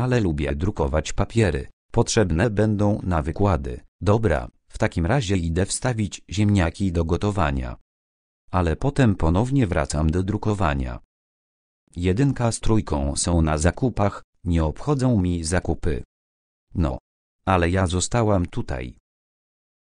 ale lubię drukować papiery. Potrzebne będą na wykłady. Dobra, w takim razie idę wstawić ziemniaki do gotowania. Ale potem ponownie wracam do drukowania. Jedynka z trójką są na zakupach, nie obchodzą mi zakupy. No, ale ja zostałam tutaj.